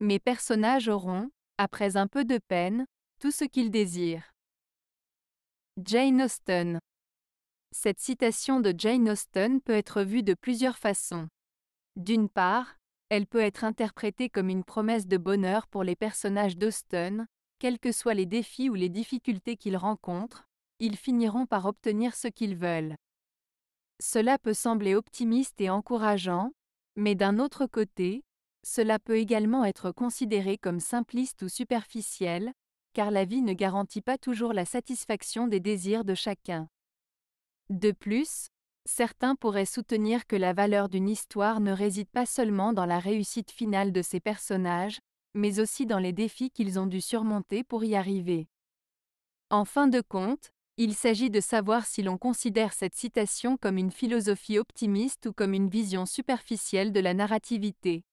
Mes personnages auront, après un peu de peine, tout ce qu'ils désirent. Jane Austen Cette citation de Jane Austen peut être vue de plusieurs façons. D'une part, elle peut être interprétée comme une promesse de bonheur pour les personnages d'Austen, quels que soient les défis ou les difficultés qu'ils rencontrent, ils finiront par obtenir ce qu'ils veulent. Cela peut sembler optimiste et encourageant, mais d'un autre côté, cela peut également être considéré comme simpliste ou superficiel, car la vie ne garantit pas toujours la satisfaction des désirs de chacun. De plus, certains pourraient soutenir que la valeur d'une histoire ne réside pas seulement dans la réussite finale de ses personnages, mais aussi dans les défis qu'ils ont dû surmonter pour y arriver. En fin de compte, il s'agit de savoir si l'on considère cette citation comme une philosophie optimiste ou comme une vision superficielle de la narrativité.